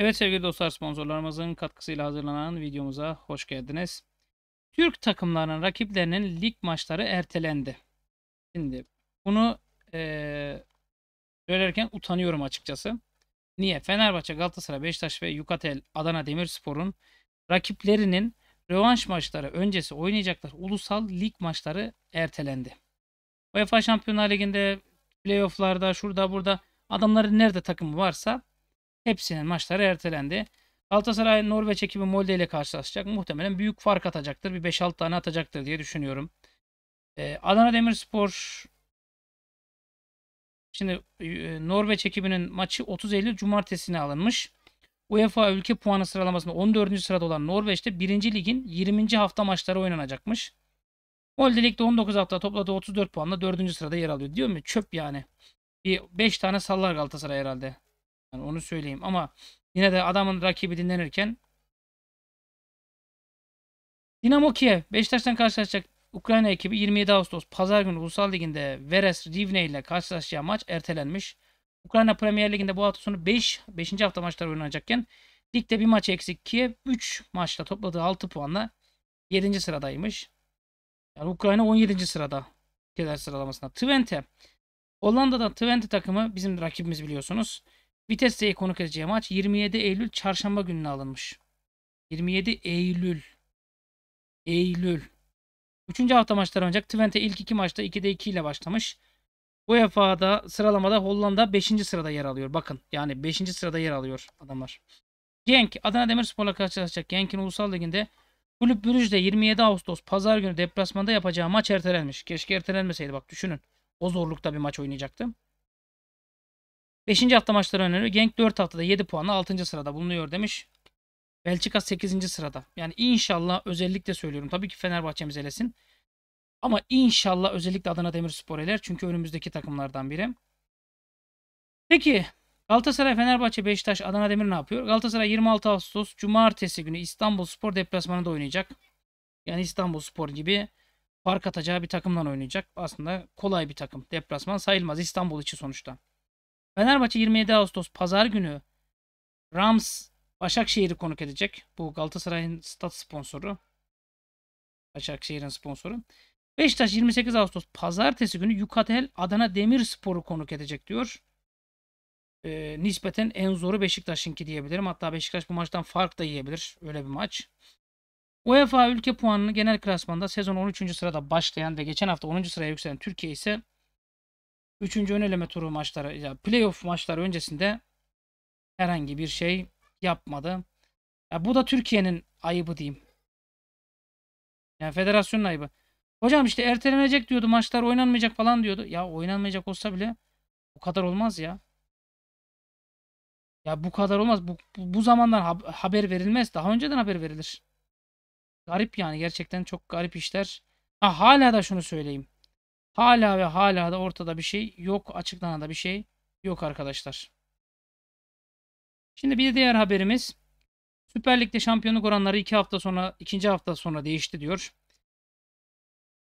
Evet sevgili dostlar sponsorlarımızın katkısıyla hazırlanan videomuza hoş geldiniz. Türk takımlarının rakiplerinin lig maçları ertelendi. Şimdi bunu ee, söylerken utanıyorum açıkçası. Niye? Fenerbahçe, Galatasaray, Beşiktaş ve Yukatel Adana Demirspor'un rakiplerinin rövanş maçları öncesi oynayacaklar ulusal lig maçları ertelendi. UEFA Şampiyonlar Ligi'nde playofflarda şurada burada adamların nerede takımı varsa Hepsinin maçları ertelendi. Galatasaray Norveç ekibi Molde ile karşılaşacak. Muhtemelen büyük fark atacaktır. Bir 5-6 tane atacaktır diye düşünüyorum. Ee, Adana Demirspor şimdi e, Norveç ekibinin maçı 30 Eylül cumartesine alınmış. UEFA ülke puanı sıralamasında 14. sırada olan Norveç'te 1. ligin 20. hafta maçları oynanacakmış. Molde ligde 19 hafta topladığı 34 puanla 4. sırada yer alıyor. Diyor mu? Çöp yani. Bir 5 tane sallar Galatasaray herhalde. Yani onu söyleyeyim ama yine de adamın rakibi dinlenirken Dinamo Kiev Beşiktaş'tan karşılaşacak Ukrayna ekibi 27 Ağustos Pazar günü Ulusal Ligi'nde Veres Rivne ile karşılaşacağı maç ertelenmiş. Ukrayna Premier Ligi'nde bu hafta sonu 5. 5. hafta maçları oynanacakken ligde bir maç eksik Kiev 3 maçla topladığı 6 puanla 7. sıradaymış. Yani Ukrayna 17. sırada ülkeler sıralamasında. Twente. Hollanda'da Twente takımı bizim rakibimiz biliyorsunuz. Vitesse'ye konuk edeceği maç 27 Eylül çarşamba gününe alınmış. 27 Eylül. Eylül. Üçüncü hafta maçları ancak Twente ilk iki maçta 2'de 2 ile başlamış. Bu UEFA'da sıralamada Hollanda 5. sırada yer alıyor. Bakın yani 5. sırada yer alıyor adamlar. Genk Adana Demirspor'la karşılaşacak. Genk'in Ulusal Ligi'nde Kulüp Brüj'de 27 Ağustos pazar günü deplasmanda yapacağı maç ertelenmiş. Keşke ertelenmeseydi bak düşünün. O zorlukta bir maç oynayacaktım. Beşinci hafta maçları öneriyor. Genk 4 haftada 7 puanla 6. sırada bulunuyor demiş. Belçika 8. sırada. Yani inşallah özellikle söylüyorum. Tabii ki Fenerbahçe'miz elesin. Ama inşallah özellikle Adana Demirspor eler. Çünkü önümüzdeki takımlardan biri. Peki Galatasaray, Fenerbahçe, Beşiktaş, Adana Demir ne yapıyor? Galatasaray 26 Ağustos Cumartesi günü İstanbul Spor deplasmanında oynayacak. Yani İstanbul Spor gibi fark atacağı bir takımdan oynayacak. Aslında kolay bir takım. Deplasman sayılmaz İstanbul içi sonuçta. Fenerbahçe 27 Ağustos pazar günü Rams Başakşehir'i konuk edecek. Bu Galatasaray'ın stat sponsoru. Başakşehir'in sponsoru. Beşiktaş 28 Ağustos pazartesi günü Yukatel Adana Demirspor'u konuk edecek diyor. Ee, nispeten en zoru Beşiktaş'ınki diyebilirim. Hatta Beşiktaş bu maçtan fark da yiyebilir. Öyle bir maç. UEFA ülke puanını genel klasmanda sezon 13. sırada başlayan ve geçen hafta 10. sıraya yükselen Türkiye ise Üçüncü ön eleme turu maçları, ya playoff maçları öncesinde herhangi bir şey yapmadı. Ya bu da Türkiye'nin ayıbı diyeyim. Yani federasyonun ayıbı. Hocam işte ertelenecek diyordu maçlar oynanmayacak falan diyordu. Ya oynanmayacak olsa bile bu kadar olmaz ya. Ya bu kadar olmaz. Bu, bu, bu zamandan haber verilmez. Daha önceden haber verilir. Garip yani gerçekten çok garip işler. Ha, hala da şunu söyleyeyim. Hala ve hala da ortada bir şey yok. Açıklanan da bir şey yok arkadaşlar. Şimdi bir diğer haberimiz. Süper Lig'de şampiyonluk oranları 2 hafta sonra, 2. hafta sonra değişti diyor.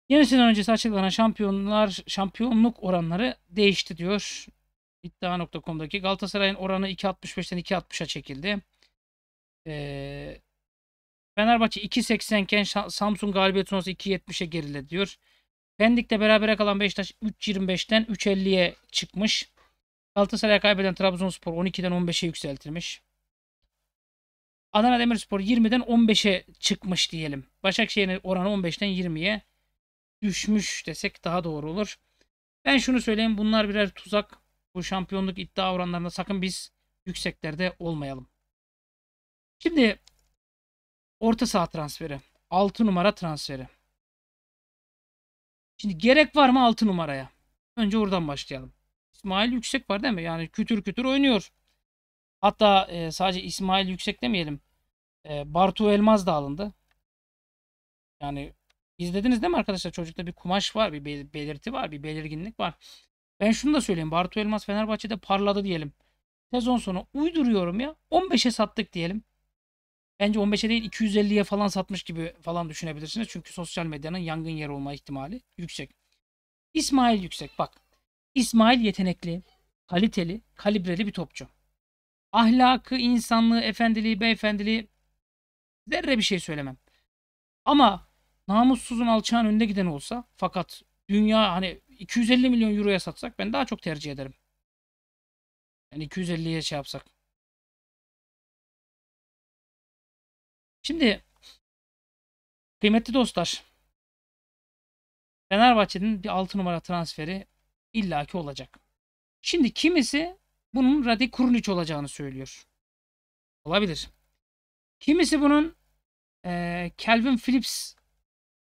Yeni sezon öncesi açıklanan şampiyonlar şampiyonluk oranları değişti diyor. İddia.com'daki Galatasaray'ın oranı 2.65'ten 2.60'a çekildi. Ee, Fenerbahçe 2.80 iken Samsun galibiyet sonrası 2.70'e geriledi diyor. Pendik'te berabere kalan Beşiktaş 3.25'ten 3.50'ye çıkmış. Galatasaray kaybeden Trabzonspor 12'den 15'e yükseltilmiş. Adana Demirspor 20'den 15'e çıkmış diyelim. Başakşehir'in oranı 15'ten 20'ye düşmüş desek daha doğru olur. Ben şunu söyleyeyim bunlar birer tuzak. Bu şampiyonluk iddia oranlarında sakın biz yükseklerde olmayalım. Şimdi orta saha transferi. 6 numara transferi. Şimdi gerek var mı 6 numaraya? Önce oradan başlayalım. İsmail Yüksek var değil mi? Yani kütür kütür oynuyor. Hatta e, sadece İsmail Yüksek demeyelim. E, Bartu Elmaz da alındı. Yani izlediniz değil mi arkadaşlar? Çocukta bir kumaş var, bir belirti var, bir belirginlik var. Ben şunu da söyleyeyim. Bartu Elmas Fenerbahçe'de parladı diyelim. Sezon sonu uyduruyorum ya. 15'e sattık diyelim. Bence 15'e değil 250'ye falan satmış gibi falan düşünebilirsiniz. Çünkü sosyal medyanın yangın yeri olma ihtimali yüksek. İsmail yüksek bak. İsmail yetenekli, kaliteli, kalibreli bir topçu. Ahlakı, insanlığı, efendiliği, beyefendiliği zerre bir şey söylemem. Ama namussuzun alçağın önünde giden olsa fakat dünya hani 250 milyon euroya satsak ben daha çok tercih ederim. Yani 250'ye şey yapsak. Şimdi kıymetli dostlar Fenerbahçe'nin bir 6 numara transferi illaki olacak. Şimdi kimisi bunun Radi Kurnic olacağını söylüyor. Olabilir. Kimisi bunun e, Calvin Phillips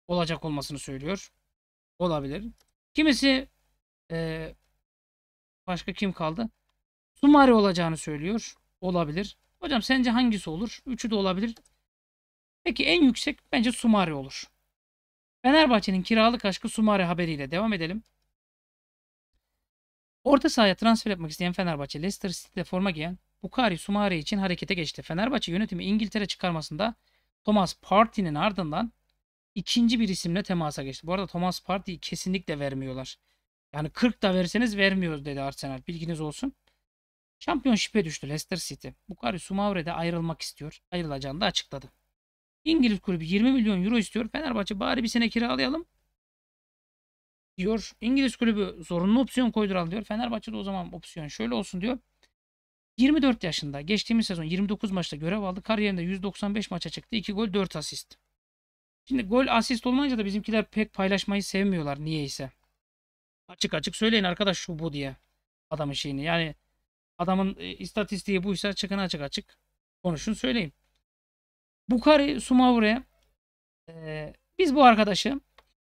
olacak olmasını söylüyor. Olabilir. Kimisi e, başka kim kaldı? Sumari olacağını söylüyor. Olabilir. Hocam sence hangisi olur? Üçü de olabilir. Peki en yüksek bence Sumari olur. Fenerbahçe'nin kiralık aşkı Sumari haberiyle devam edelim. Orta sahaya transfer yapmak isteyen Fenerbahçe Leicester City'de forma giyen Bukari Sumari için harekete geçti. Fenerbahçe yönetimi İngiltere çıkarmasında Thomas Partey'nin ardından ikinci bir isimle temasa geçti. Bu arada Thomas Partey'i kesinlikle vermiyorlar. Yani 40 da verseniz vermiyoruz dedi Arsenal. Bilginiz olsun. Şampiyonşipe düştü Leicester City. Bukari de ayrılmak istiyor. Ayrılacağını da açıkladı. İngiliz kulübü 20 milyon euro istiyor. Fenerbahçe bari bir sene kiralayalım diyor. İngiliz kulübü zorunlu opsiyon koyduralım diyor. Fenerbahçe de o zaman opsiyon şöyle olsun diyor. 24 yaşında geçtiğimiz sezon 29 maçta görev aldı. Kariyerinde 195 maça çıktı. 2 gol 4 asist. Şimdi gol asist olmayınca da bizimkiler pek paylaşmayı sevmiyorlar niyeyse. Açık açık söyleyin arkadaş şu bu diye adamın şeyini. Yani adamın e, istatistiği buysa çıkın açık açık konuşun söyleyin. Bukari Sumavre e, biz bu arkadaşı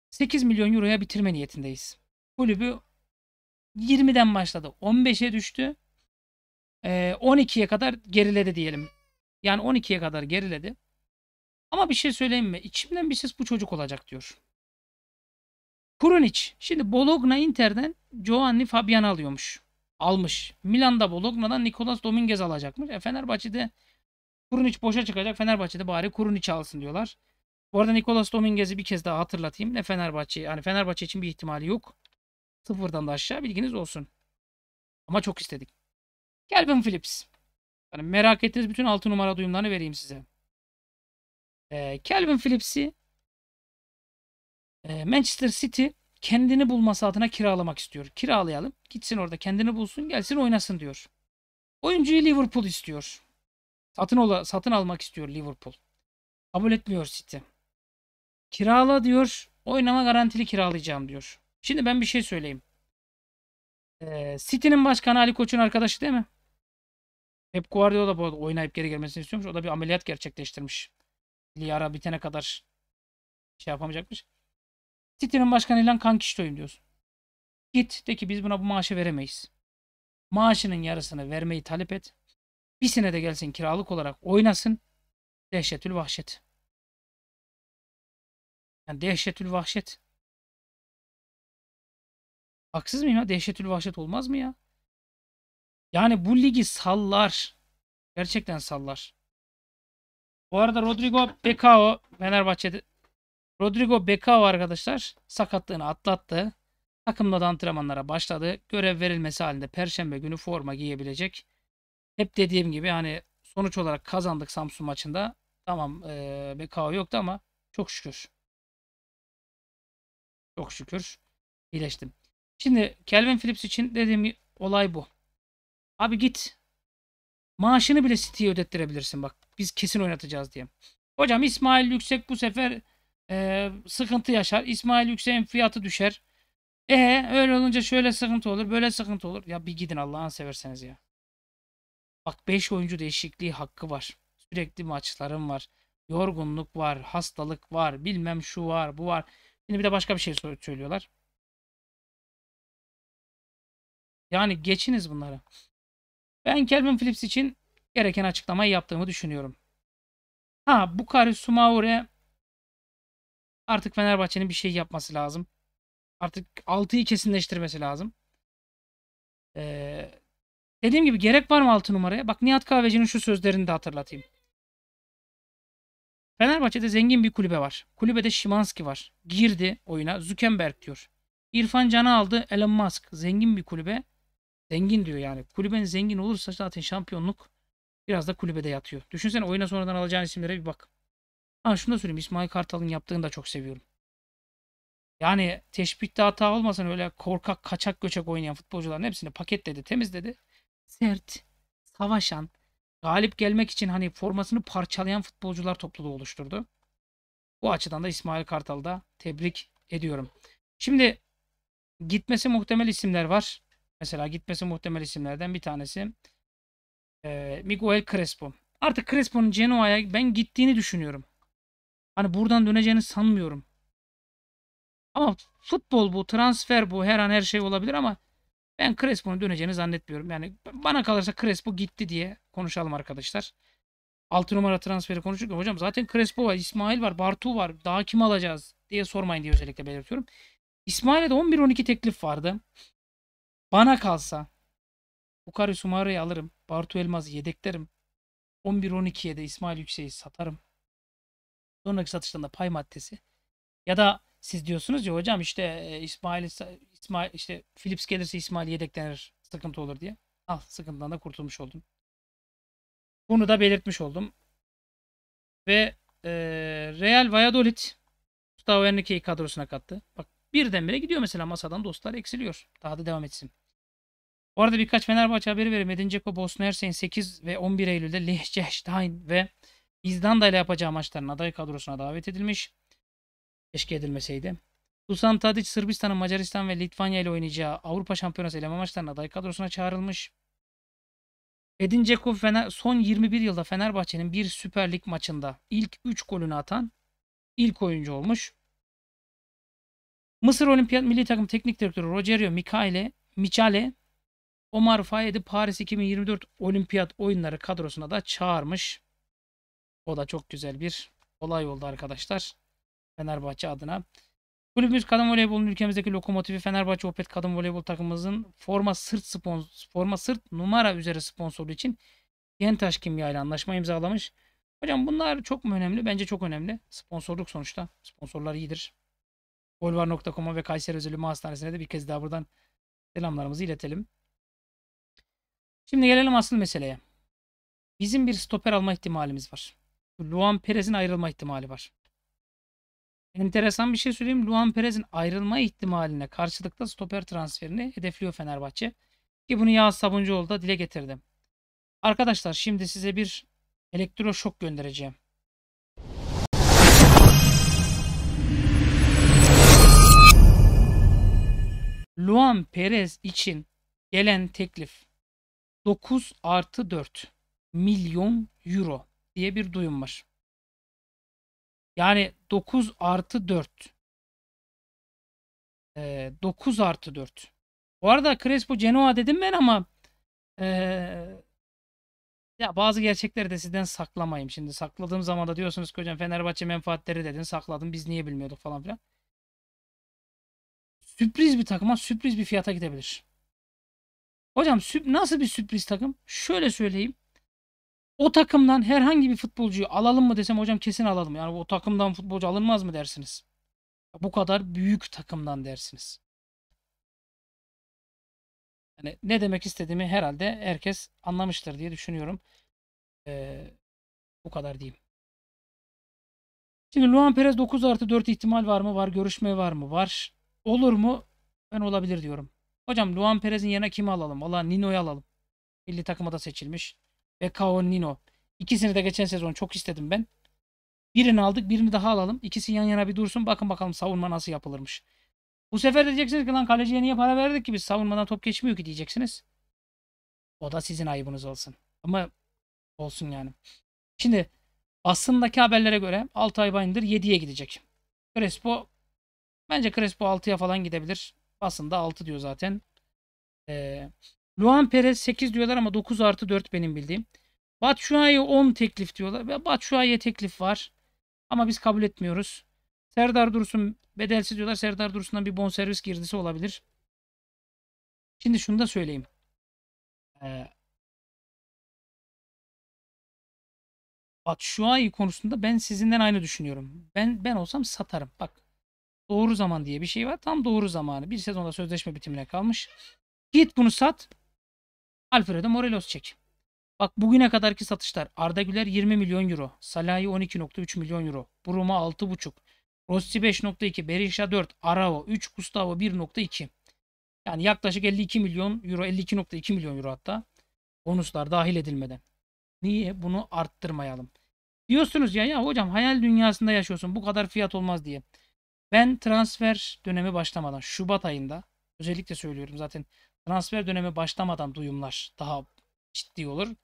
8 milyon euroya bitirme niyetindeyiz. Kulübü 20'den başladı. 15'e düştü. E, 12'ye kadar geriledi diyelim. Yani 12'ye kadar geriledi. Ama bir şey söyleyeyim mi? İçimden bir ses bu çocuk olacak diyor. Kurunic. Şimdi Bologna Inter'den Giovanni Fabian alıyormuş. Almış. Milan'da Bologna'dan Nicolas Dominguez alacakmış. E Fenerbahçe'de Kurun Kurunic boşa çıkacak. Fenerbahçe'de bari kurun Kurunic alsın diyorlar. Bu arada Nicolas Dominguez'i bir kez daha hatırlatayım. Ne Fenerbahçe, yani Fenerbahçe için bir ihtimali yok. Sıfırdan da aşağı bilginiz olsun. Ama çok istedik. Calvin Phillips. Yani merak ettiğiniz bütün altı numara duyumlarını vereyim size. Ee, Calvin Phillips'i e, Manchester City kendini bulması adına kiralamak istiyor. Kiralayalım. Gitsin orada kendini bulsun gelsin oynasın diyor. Oyuncuyu Liverpool istiyor. Satın, ola, satın almak istiyor Liverpool. Kabul etmiyor City. Kirala diyor. Oynama garantili kiralayacağım diyor. Şimdi ben bir şey söyleyeyim. Ee, City'nin başkanı Ali Koç'un arkadaşı değil mi? Pep Guardiola bu arada oynayıp geri gelmesini istiyormuş. O da bir ameliyat gerçekleştirmiş. Liyara bitene kadar şey yapamayacakmış. City'nin başkanıyla kankiştoyum diyorsun. Git de ki biz buna bu maaşı veremeyiz. Maaşının yarısını vermeyi talep et. Bir sene de gelsin kiralık olarak oynasın. Dehşetül vahşet. Yani dehşetül vahşet. Haksız mıyım ya? Dehşetül vahşet olmaz mı ya? Yani bu ligi sallar. Gerçekten sallar. Bu arada Rodrigo Becao Fenerbahçe'de Rodrigo Becao arkadaşlar sakatlığını atlattı. Takımla da antrenmanlara başladı. Görev verilmesi halinde perşembe günü forma giyebilecek hep dediğim gibi hani sonuç olarak kazandık Samsun maçında. Tamam e, BKO yoktu ama çok şükür. Çok şükür iyileştim. Şimdi Kelvin Phillips için dediğim olay bu. Abi git. Maaşını bile City'ye ödettirebilirsin bak. Biz kesin oynatacağız diye. Hocam İsmail Yüksek bu sefer e, sıkıntı yaşar. İsmail Yüksek'in fiyatı düşer. E öyle olunca şöyle sıkıntı olur, böyle sıkıntı olur. Ya bir gidin Allah'ın severseniz ya. Bak 5 oyuncu değişikliği hakkı var. Sürekli maçlarım var. Yorgunluk var, hastalık var, bilmem şu var, bu var. Şimdi bir de başka bir şey söylüyorlar. Yani geçiniz bunları. Ben Kelvin Phillips için gereken açıklamayı yaptığımı düşünüyorum. Ha Bukari Sumaure artık Fenerbahçe'nin bir şey yapması lazım. Artık 6'yı kesinleştirmesi lazım. Ee, Dediğim gibi gerek var mı 6 numaraya? Bak Nihat Kahveci'nin şu sözlerini de hatırlatayım. Fenerbahçe'de zengin bir kulübe var. Kulübede Şimanski var. Girdi oyuna Zuckerberg diyor. İrfan Can'ı aldı Elon Musk. Zengin bir kulübe. Zengin diyor yani. Kulüben zengin olursa zaten şampiyonluk biraz da kulübede yatıyor. Düşünsene oyuna sonradan alacağın isimlere bir bak. Ha şunu da söyleyeyim. İsmail Kartal'ın yaptığını da çok seviyorum. Yani teşbihte hata olmasın öyle korkak kaçak göçek oynayan futbolcuların hepsini paketledi temizledi sert, savaşan, galip gelmek için hani formasını parçalayan futbolcular topluluğu oluşturdu. Bu açıdan da İsmail Kartal'ı da tebrik ediyorum. Şimdi gitmesi muhtemel isimler var. Mesela gitmesi muhtemel isimlerden bir tanesi Miguel Crespo. Artık Crespo'nun Genoa'ya ben gittiğini düşünüyorum. Hani buradan döneceğini sanmıyorum. Ama futbol bu, transfer bu, her an her şey olabilir ama ben Crespo'nun döneceğini zannetmiyorum. Yani bana kalırsa Crespo gitti diye konuşalım arkadaşlar. 6 numara transferi konuşurken hocam zaten Crespo var, İsmail var, Bartu var. Daha kim alacağız diye sormayın diye özellikle belirtiyorum. İsmail'e de 11-12 teklif vardı. Bana kalsa Bukari Sumare'yi alırım. Bartu Elmaz'ı yedeklerim. 11-12'ye de İsmail Yüksek'i satarım. Sonraki satışlarında pay maddesi. Ya da siz diyorsunuz ya hocam işte İsmail, İsmail işte Philips gelirse İsmail yedeklenir sıkıntı olur diye. Al sıkıntıdan da kurtulmuş oldum. Bunu da belirtmiş oldum. Ve e, Real Valladolid Gustavo Henrique'yi kadrosuna kattı. Bak birdenbire gidiyor mesela masadan dostlar eksiliyor. Daha da devam etsin. Bu arada birkaç Fenerbahçe haberi vereyim. Edin Ceko Bosna Hersey'in 8 ve 11 Eylül'de Liechtenstein ve İzlanda ile yapacağı maçların aday kadrosuna davet edilmiş. Keşke edilmeseydi. Dusan Tadic Sırbistan'ın Macaristan ve Litvanya ile oynayacağı Avrupa Şampiyonası eleme maçlarına aday kadrosuna çağrılmış. Edin Dzeko Fener, son 21 yılda Fenerbahçe'nin bir Süper Lig maçında ilk 3 golünü atan ilk oyuncu olmuş. Mısır Olimpiyat Milli Takım Teknik Direktörü Rogerio Michale, Michale Omar Fayed'i Paris 2024 Olimpiyat Oyunları kadrosuna da çağırmış. O da çok güzel bir olay oldu arkadaşlar. Fenerbahçe adına. Kulübümüz kadın voleybolun ülkemizdeki lokomotifi Fenerbahçe Opet kadın voleybol takımımızın forma sırt sponsor, forma sırt numara üzere sponsorluğu için Yentaş Kimya ile anlaşma imzalamış. Hocam bunlar çok mu önemli? Bence çok önemli. Sponsorluk sonuçta. Sponsorlar iyidir. Bolvar.com'a ve Kayseri Özel Hastanesi'ne de bir kez daha buradan selamlarımızı iletelim. Şimdi gelelim asıl meseleye. Bizim bir stoper alma ihtimalimiz var. Luan Perez'in ayrılma ihtimali var. Enteresan bir şey söyleyeyim. Luan Perez'in ayrılma ihtimaline karşılıkta stoper transferini hedefliyor Fenerbahçe. Ki bunu Yağız Sabuncuoğlu da dile getirdi. Arkadaşlar şimdi size bir elektroşok göndereceğim. Luan Perez için gelen teklif 9 artı 4 milyon euro diye bir duyum var. Yani 9 artı 4. E, 9 artı 4. Bu arada Crespo Genoa dedim ben ama e, ya bazı gerçekleri de sizden saklamayayım şimdi. Sakladığım zaman da diyorsunuz ki hocam Fenerbahçe menfaatleri dedin sakladım biz niye bilmiyorduk falan filan. Sürpriz bir takıma sürpriz bir fiyata gidebilir. Hocam nasıl bir sürpriz takım? Şöyle söyleyeyim o takımdan herhangi bir futbolcuyu alalım mı desem hocam kesin alalım. Yani o takımdan futbolcu alınmaz mı dersiniz? Bu kadar büyük takımdan dersiniz. Yani ne demek istediğimi herhalde herkes anlamıştır diye düşünüyorum. Ee, bu kadar diyeyim. Şimdi Luan Perez 9 artı 4 ihtimal var mı? Var. Görüşme var mı? Var. Olur mu? Ben olabilir diyorum. Hocam Luan Perez'in yerine kimi alalım? Valla Nino'yu alalım. Milli takıma da seçilmiş ve Kao Nino. İkisini de geçen sezon çok istedim ben. Birini aldık birini daha alalım. İkisi yan yana bir dursun bakın bakalım savunma nasıl yapılırmış. Bu sefer diyeceksiniz ki lan kaleciye niye para verdik ki biz savunmadan top geçmiyor ki diyeceksiniz. O da sizin ayıbınız olsun. Ama olsun yani. Şimdi basındaki haberlere göre 6 ay bayındır 7'ye gidecek. Crespo bence Crespo 6'ya falan gidebilir. Basında 6 diyor zaten. Ee, Luan Perez 8 diyorlar ama 9 artı 4 benim bildiğim. Batshuayi 10 teklif diyorlar. Ve Batshuayi'ye teklif var. Ama biz kabul etmiyoruz. Serdar Dursun bedelsiz diyorlar. Serdar Dursun'dan bir bonservis girdisi olabilir. Şimdi şunu da söyleyeyim. Ee, Batshuayi konusunda ben sizinden aynı düşünüyorum. Ben ben olsam satarım. Bak doğru zaman diye bir şey var. Tam doğru zamanı. Bir sezonda sözleşme bitimine kalmış. Git bunu sat. Alfredo Morelos çek. Bak bugüne kadarki satışlar. Arda Güler 20 milyon euro. Salahi 12.3 milyon euro. Bruma 6.5. Rossi 5.2. Berisha 4. Arao 3. Gustavo 1.2. Yani yaklaşık 52 milyon euro. 52.2 milyon euro hatta. Bonuslar dahil edilmeden. Niye? Bunu arttırmayalım. Diyorsunuz ya ya hocam hayal dünyasında yaşıyorsun. Bu kadar fiyat olmaz diye. Ben transfer dönemi başlamadan Şubat ayında özellikle söylüyorum zaten transfer dönemi başlamadan duyumlar daha ciddi olur.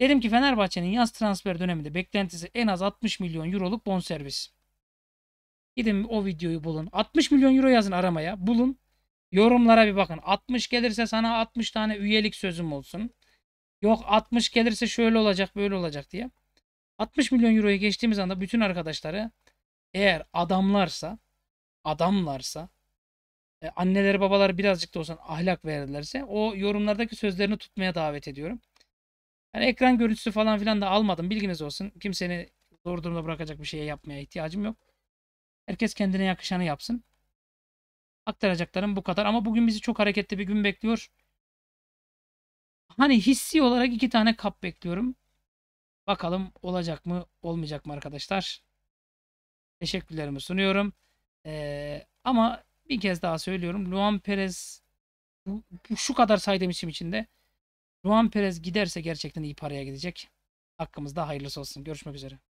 Dedim ki Fenerbahçe'nin yaz transfer döneminde beklentisi en az 60 milyon euroluk bonservis. Gidin o videoyu bulun. 60 milyon euro yazın aramaya. Bulun. Yorumlara bir bakın. 60 gelirse sana 60 tane üyelik sözüm olsun. Yok 60 gelirse şöyle olacak böyle olacak diye. 60 milyon euroyu geçtiğimiz anda bütün arkadaşları eğer adamlarsa adamlarsa e, anneleri babaları birazcık da olsa ahlak verirlerse o yorumlardaki sözlerini tutmaya davet ediyorum. Yani ekran görüntüsü falan filan da almadım. Bilginiz olsun. Kimseni zor durumda bırakacak bir şeye yapmaya ihtiyacım yok. Herkes kendine yakışanı yapsın. Aktaracaklarım bu kadar ama bugün bizi çok hareketli bir gün bekliyor. Hani hissi olarak iki tane kap bekliyorum. Bakalım olacak mı olmayacak mı arkadaşlar. Teşekkürlerimi sunuyorum. Ee, ama bir kez daha söylüyorum. Luan Perez bu, bu şu kadar saydığım için içinde Luan Perez giderse gerçekten iyi paraya gidecek. Hakkımızda hayırlısı olsun. Görüşmek üzere.